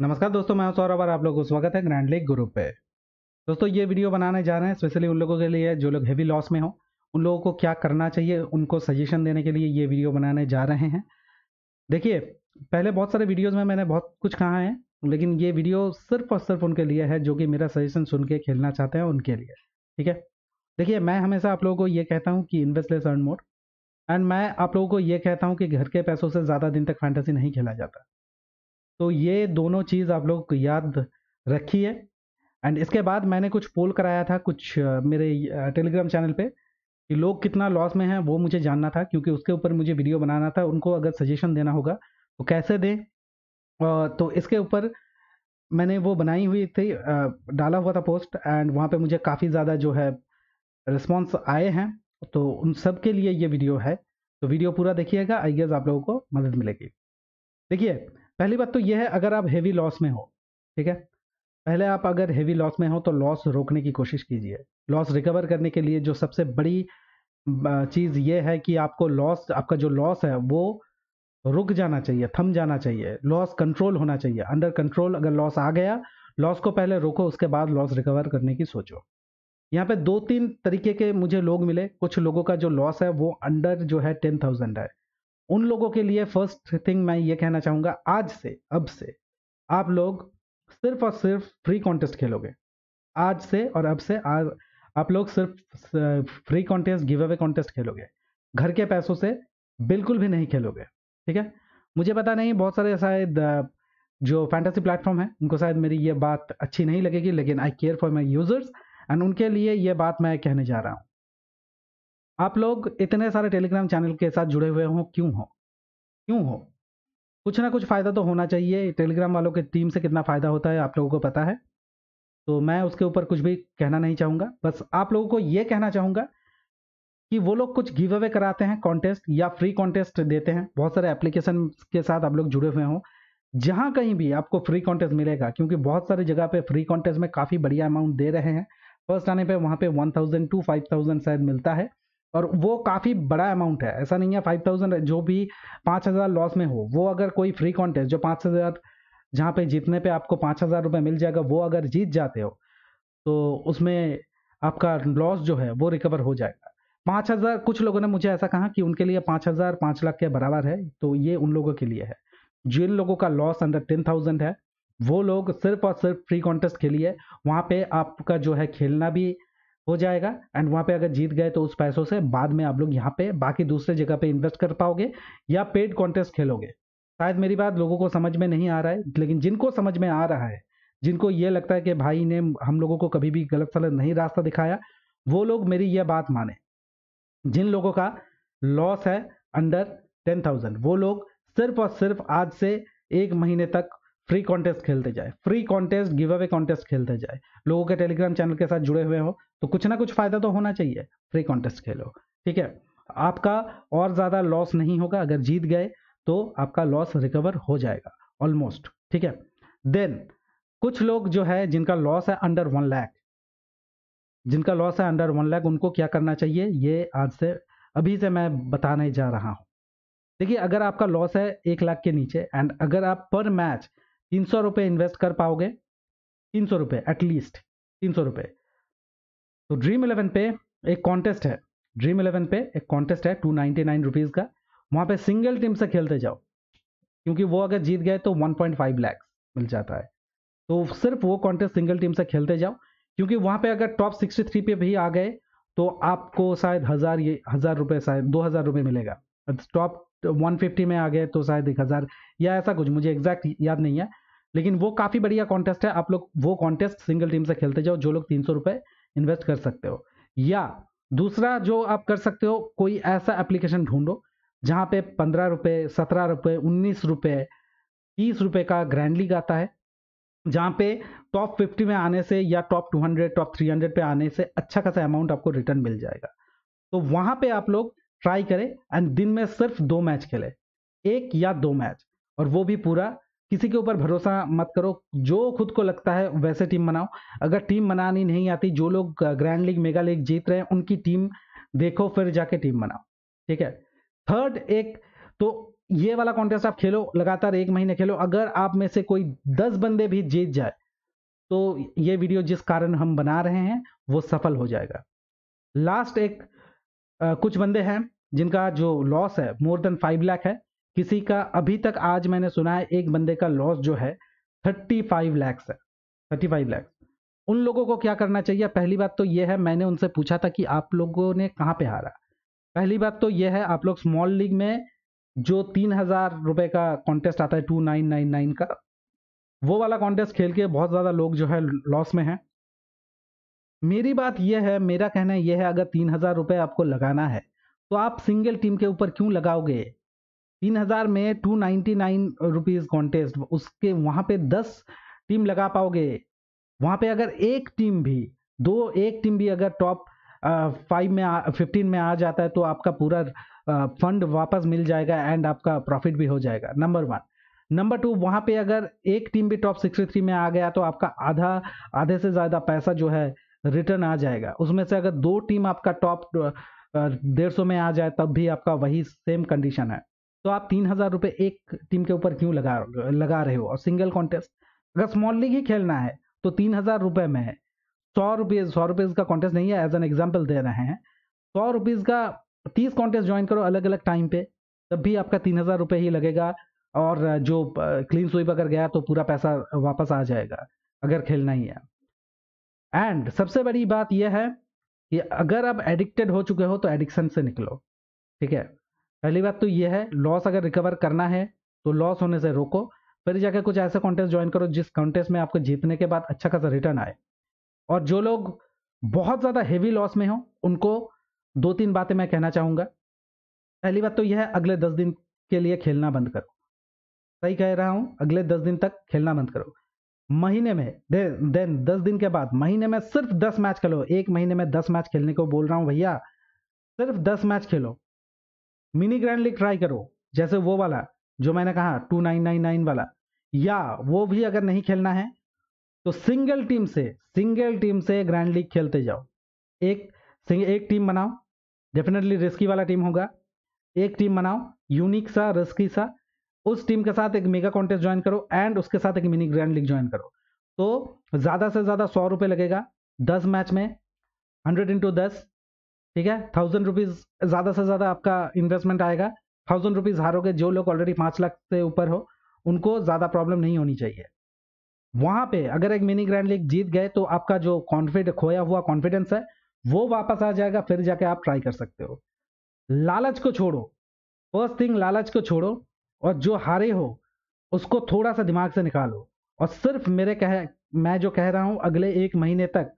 नमस्कार दोस्तों मैं सौरभ और आप लोगों को स्वागत है ग्रैंड लीग ग्रुप पे दोस्तों ये वीडियो बनाने जा रहे हैं स्पेशली उन लोगों के लिए जो लोग हैवी लॉस में हो उन लोगों को क्या करना चाहिए उनको सजेशन देने के लिए ये वीडियो बनाने जा रहे हैं देखिए पहले बहुत सारे वीडियोज़ में मैंने बहुत कुछ कहा है लेकिन ये वीडियो सिर्फ और सिर्फ उनके लिए है जो कि मेरा सजेशन सुन के खेलना चाहते हैं उनके लिए ठीक है देखिए मैं हमेशा आप लोगों को ये कहता हूँ कि इन्वेस्टलेस अर्न मोड एंड मैं आप लोगों को ये कहता हूँ कि घर के पैसों से ज़्यादा दिन तक फैंटेसी नहीं खेला जाता तो ये दोनों चीज़ आप लोग याद रखिए एंड इसके बाद मैंने कुछ पोल कराया था कुछ मेरे टेलीग्राम चैनल पे कि लोग कितना लॉस में हैं वो मुझे जानना था क्योंकि उसके ऊपर मुझे वीडियो बनाना था उनको अगर सजेशन देना होगा तो कैसे दें तो इसके ऊपर मैंने वो बनाई हुई थी डाला हुआ था पोस्ट एंड वहाँ पे मुझे काफ़ी ज़्यादा जो है रिस्पॉन्स आए हैं तो उन सब के लिए ये वीडियो है तो वीडियो पूरा देखिएगा आई गेस आप लोगों को मदद मिलेगी देखिए पहली बात तो यह है अगर आप हेवी लॉस में हो ठीक है पहले आप अगर हेवी लॉस में हो तो लॉस रोकने की कोशिश कीजिए लॉस रिकवर करने के लिए जो सबसे बड़ी चीज़ ये है कि आपको लॉस आपका जो लॉस है वो रुक जाना चाहिए थम जाना चाहिए लॉस कंट्रोल होना चाहिए अंडर कंट्रोल अगर लॉस आ गया लॉस को पहले रोको उसके बाद लॉस रिकवर करने की सोचो यहाँ पे दो तीन तरीके के मुझे लोग मिले कुछ लोगों का जो लॉस है वो अंडर जो है टेन थाउजेंड है उन लोगों के लिए फर्स्ट थिंग मैं ये कहना चाहूंगा आज से अब से आप लोग सिर्फ और सिर्फ फ्री कॉन्टेस्ट खेलोगे आज से और अब से आज आप लोग सिर्फ free contest give away contest खेलोगे घर के पैसों से बिल्कुल भी नहीं खेलोगे ठीक है मुझे पता नहीं बहुत सारे शायद जो फैंटेसी प्लेटफॉर्म है उनको शायद मेरी ये बात अच्छी नहीं लगेगी लेकिन I care for my users and उनके लिए ये बात मैं कहने जा रहा हूँ आप लोग इतने सारे टेलीग्राम चैनल के साथ जुड़े हुए हों क्यों हो क्यों हो कुछ ना कुछ फ़ायदा तो होना चाहिए टेलीग्राम वालों के टीम से कितना फ़ायदा होता है आप लोगों को पता है तो मैं उसके ऊपर कुछ भी कहना नहीं चाहूँगा बस आप लोगों को ये कहना चाहूँगा कि वो लोग कुछ गिव अवे कराते हैं कॉन्टेस्ट या फ्री कॉन्टेस्ट देते हैं बहुत सारे एप्लीकेशन के साथ आप लोग जुड़े हुए हों जहाँ कहीं भी आपको फ्री कॉन्टेस्ट मिलेगा क्योंकि बहुत सारी जगह पे फ्री कॉन्टेस्ट में काफ़ी बढ़िया अमाउंट दे रहे हैं फर्स्ट आने पे वहाँ पे थाउजेंड टू थाउजेंड शायद मिलता है और वो काफ़ी बड़ा अमाउंट है ऐसा नहीं है फाइव थाउजेंड जो भी पाँच हज़ार लॉस में हो वो अगर कोई फ्री कॉन्टेस्ट जो पाँच हज़ार जहाँ पे जीतने पे आपको पाँच हज़ार रुपये मिल जाएगा वो अगर जीत जाते हो तो उसमें आपका लॉस जो है वो रिकवर हो जाएगा पाँच हज़ार कुछ लोगों ने मुझे ऐसा कहा कि उनके लिए पाँच हज़ार पाँच लाख के बराबर है तो ये उन लोगों के लिए है जिन लोगों का लॉस अंडर टेन थाउजेंड है वो लोग सिर्फ और सिर्फ फ्री कॉन्टेस्ट खेलिए वहाँ पे आपका जो है खेलना भी हो जाएगा एंड वहाँ पे अगर जीत गए तो उस पैसों से बाद में आप लोग यहाँ पे बाकी दूसरे जगह पे इन्वेस्ट कर पाओगे या पेड कॉन्टेस्ट खेलोगे शायद मेरी बात लोगों को समझ में नहीं आ रहा है लेकिन जिनको समझ में आ रहा है जिनको ये लगता है कि भाई ने हम लोगों को कभी भी गलत सलत नहीं रास्ता दिखाया वो लोग मेरी यह बात माने जिन लोगों का लॉस है अंडर टेन थाउजेंड वो लोग सिर्फ और सिर्फ आज से एक महीने तक फ्री कॉन्टेस्ट खेलते जाए free contest give away contest खेलते जाए लोगों के टेलीग्राम चैनल के साथ जुड़े हुए हो तो कुछ ना कुछ फायदा तो होना चाहिए फ्री कॉन्टेस्ट खेलो ठीक है आपका और ज़्यादा लॉस नहीं होगा अगर जीत गए तो आपका लॉस रिकवर हो जाएगा ऑलमोस्ट ठीक है देन कुछ लोग जो है जिनका लॉस है अंडर वन लैख जिनका लॉस है अंडर वन लैख उनको क्या करना चाहिए ये आज से अभी से मैं बताने जा रहा हूं देखिए अगर आपका लॉस है एक लाख के नीचे एंड अगर आप पर मैच तीन सौ रुपये इन्वेस्ट कर पाओगे तीन सौ रुपये एटलीस्ट तीन सौ रुपये तो ड्रीम इलेवन पे एक कॉन्टेस्ट है ड्रीम इलेवन पे एक कॉन्टेस्ट है टू नाइन्टी नाइन रुपीज़ का वहाँ पे सिंगल टीम से खेलते जाओ क्योंकि वो अगर जीत गए तो वन पॉइंट फाइव लैक्स मिल जाता है तो सिर्फ वो कॉन्टेस्ट सिंगल टीम से खेलते जाओ क्योंकि वहाँ पे अगर टॉप सिक्सटी थ्री पे भी आ गए तो आपको शायद हज़ार ये हज़ार रुपये शायद दो हज़ार रुपये मिलेगा टॉप वन फिफ्टी में आ गए तो शायद एक हज़ार या ऐसा कुछ मुझे एग्जैक्ट याद नहीं है लेकिन वो काफ़ी बढ़िया कॉन्टेस्ट है आप लोग वो कॉन्टेस्ट सिंगल टीम से खेलते जाओ जो लोग तीन सौ रुपये इन्वेस्ट कर सकते हो या दूसरा जो आप कर सकते हो कोई ऐसा एप्लीकेशन ढूंढो जहाँ पे पंद्रह रुपये सत्रह रुपये उन्नीस रुपये तीस रुपये का ग्रैंड लीग आता है जहाँ पे टॉप फिफ्टी में आने से या top two hundred top three hundred पे आने से अच्छा खासा अमाउंट आपको रिटर्न मिल जाएगा तो वहाँ पे आप लोग ट्राई करें एंड दिन में सिर्फ दो मैच खेले एक या दो मैच और वो भी पूरा किसी के ऊपर भरोसा मत करो जो खुद को लगता है वैसे टीम बनाओ अगर टीम बनानी नहीं आती जो लोग ग्रैंड लीग मेगा लीग जीत रहे हैं उनकी टीम देखो फिर जाके टीम बनाओ ठीक है थर्ड एक तो ये वाला कॉन्टेस्ट आप खेलो लगातार एक महीने खेलो अगर आप में से कोई दस बंदे भी जीत जाए तो ये वीडियो जिस कारण हम बना रहे हैं वो सफल हो जाएगा लास्ट एक आ, कुछ बंदे हैं जिनका जो लॉस है मोर देन फाइव लाख है किसी का अभी तक आज मैंने सुना है एक बंदे का लॉस जो है थर्टी फाइव लैक्स है थर्टी फाइव लैक्स उन लोगों को क्या करना चाहिए पहली बात तो ये है मैंने उनसे पूछा था कि आप लोगों ने कहाँ पे हारा पहली बात तो ये है आप लोग स्मॉल लीग में जो तीन हजार रुपये का कॉन्टेस्ट आता है टू नाइन नाइन नाइन का वो वाला कॉन्टेस्ट खेल के बहुत ज़्यादा लोग जो है लॉस में हैं मेरी बात यह है मेरा कहना यह है अगर तीन हजार रुपये आपको लगाना है तो आप सिंगल टीम के ऊपर क्यों लगाओगे तीन हजार में two ninety nine rupees contest उसके वहां पे दस टीम लगा पाओगे वहां पे अगर एक टीम भी दो एक टीम भी अगर टॉप फाइव में फिफ्टीन में आ जाता है तो आपका पूरा फंड वापस मिल जाएगा एंड आपका प्रॉफिट भी हो जाएगा नंबर वन नंबर टू वहां पे अगर एक टीम भी टॉप सिक्सटी थ्री में आ गया तो आपका आधा आधे से ज्यादा पैसा जो है रिटर्न आ जाएगा उसमें से अगर दो टीम आपका टॉप डेढ़ सौ में आ जाए तब भी आपका वही सेम कंडीशन है तो आप तीन हजार रुपये एक टीम के ऊपर क्यों लगा लगा रहे हो और सिंगल कॉन्टेस्ट अगर स्मॉल लीग ही खेलना है तो तीन हजार रुपये में सौ रुपये सौ रुपये का कॉन्टेस्ट नहीं है एज एन एग्जाम्पल दे रहे हैं सौ रुपीज़ का तीस कॉन्टेस्ट ज्वाइन करो अलग अलग टाइम पे तब भी आपका तीन हज़ार रुपये ही लगेगा और जो क्लीन स्वीप अगर गया तो पूरा पैसा वापस आ जाएगा अगर खेलना ही है एंड सबसे बड़ी बात यह है कि अगर आप एडिक्टेड हो चुके हो तो एडिक्शन से निकलो ठीक है पहली बात तो ये है लॉस अगर रिकवर करना है तो लॉस होने से रोको फिर जाकर कुछ ऐसा कॉन्टेस्ट ज्वाइन करो जिस कॉन्टेस्ट में आपको जीतने के बाद अच्छा खासा रिटर्न आए और जो लोग बहुत ज़्यादा हेवी लॉस में हो उनको दो तीन बातें मैं कहना चाहूँगा पहली बात तो यह है अगले दस दिन के लिए खेलना बंद करो सही कह रहा हूँ अगले दस दिन तक खेलना बंद करो महीने में दे, देन दस दिन के बाद महीने में सिर्फ दस मैच खेलो एक महीने में दस मैच खेलने को बोल रहा हूँ भैया सिर्फ दस मैच खेलो मिनी ग्रैंड लीग ट्राई करो जैसे वो वाला जो मैंने कहा टू नाइन नाइन नाइन वाला या वो भी अगर नहीं खेलना है तो सिंगल टीम से सिंगल टीम से ग्रैंड लीग खेलते जाओ एक एक टीम बनाओ डेफिनेटली रिस्की वाला टीम होगा एक टीम बनाओ यूनिक सा रिस्की सा उस टीम के साथ एक मेगा कॉन्टेस्ट ज्वाइन करो एंड उसके साथ एक मिनी ग्रैंड लीग ज्वाइन करो तो ज़्यादा से ज़्यादा सौ रुपये लगेगा दस मैच में हंड्रेड इंटू दस ठीक है थाउजेंड रुपीज ज्यादा से ज्यादा आपका इन्वेस्टमेंट आएगा थाउजेंड रुपीज हारोगे जो लोग ऑलरेडी पांच लाख से ऊपर हो उनको ज्यादा प्रॉब्लम नहीं होनी चाहिए वहां पे अगर एक मिनी ग्रैंड लीग जीत गए तो आपका जो कॉन्फिड खोया हुआ कॉन्फिडेंस है वो वापस आ जाएगा फिर जाके आप ट्राई कर सकते हो लालच को छोड़ो फर्स्ट थिंग लालच को छोड़ो और जो हारे हो उसको थोड़ा सा दिमाग से निकालो और सिर्फ मेरे कह मैं जो कह रहा हूं अगले एक महीने तक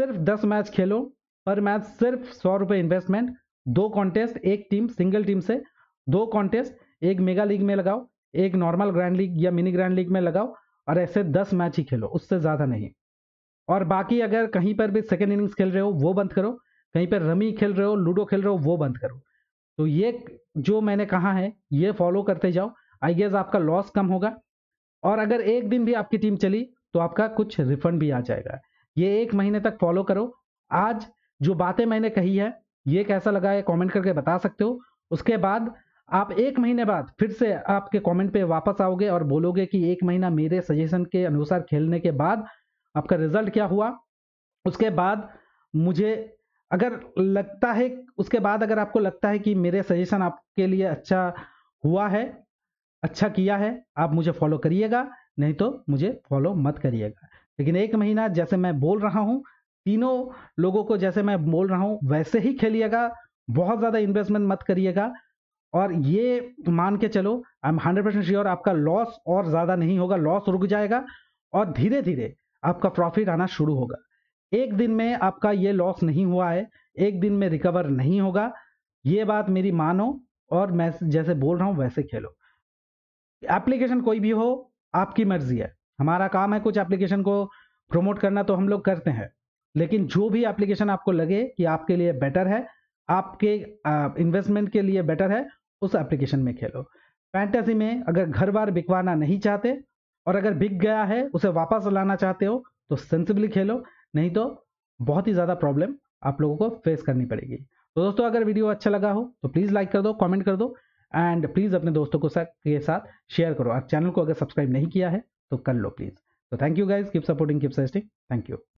सिर्फ दस मैच खेलो पर मैच सिर्फ सौ रुपये इन्वेस्टमेंट दो कॉन्टेस्ट एक टीम सिंगल टीम से दो कॉन्टेस्ट एक मेगा लीग में लगाओ एक नॉर्मल ग्रैंड लीग या मिनी ग्रैंड लीग में लगाओ और ऐसे दस मैच ही खेलो उससे ज़्यादा नहीं और बाकी अगर कहीं पर भी सेकेंड इनिंग्स खेल रहे हो वो बंद करो कहीं पर रमी खेल रहे हो लूडो खेल रहे हो वो बंद करो तो ये जो मैंने कहा है ये फॉलो करते जाओ आई गेस आपका लॉस कम होगा और अगर एक दिन भी आपकी टीम चली तो आपका कुछ रिफंड भी आ जाएगा ये एक महीने तक फॉलो करो आज जो बातें मैंने कही है ये कैसा लगा है कमेंट करके बता सकते हो उसके बाद आप एक महीने बाद फिर से आपके कमेंट पे वापस आओगे और बोलोगे कि एक महीना मेरे सजेशन के अनुसार खेलने के बाद आपका रिजल्ट क्या हुआ उसके बाद मुझे अगर लगता है उसके बाद अगर आपको लगता है कि मेरे सजेशन आपके लिए अच्छा हुआ है अच्छा किया है आप मुझे फॉलो करिएगा नहीं तो मुझे फॉलो मत करिएगा लेकिन एक महीना जैसे मैं बोल रहा हूँ तीनों लोगों को जैसे मैं बोल रहा हूँ वैसे ही खेलिएगा बहुत ज़्यादा इन्वेस्टमेंट मत करिएगा और ये मान के चलो I am hundred percent sure आपका लॉस और ज़्यादा नहीं होगा लॉस रुक जाएगा और धीरे धीरे आपका प्रॉफिट आना शुरू होगा एक दिन में आपका ये लॉस नहीं हुआ है एक दिन में रिकवर नहीं होगा ये बात मेरी मानो और मैं जैसे बोल रहा हूँ वैसे खेलो एप्लीकेशन कोई भी हो आपकी मर्जी है हमारा काम है कुछ एप्लीकेशन को प्रमोट करना तो हम लोग करते हैं लेकिन जो भी एप्लीकेशन आपको लगे कि आपके लिए बेटर है आपके इन्वेस्टमेंट के लिए बेटर है उस एप्लीकेशन में खेलो फैंटेसी में अगर घर बार बिकवाना नहीं चाहते और अगर बिक गया है उसे वापस लाना चाहते हो तो सेंसिबली खेलो नहीं तो बहुत ही ज़्यादा प्रॉब्लम आप लोगों को फेस करनी पड़ेगी तो दोस्तों अगर वीडियो अच्छा लगा हो तो प्लीज़ लाइक कर दो कमेंट कर दो एंड प्लीज़ अपने दोस्तों को साथ के साथ शेयर करो और चैनल को अगर सब्सक्राइब नहीं किया है तो कर लो प्लीज़ तो thank you guys keep supporting keep suggesting thank you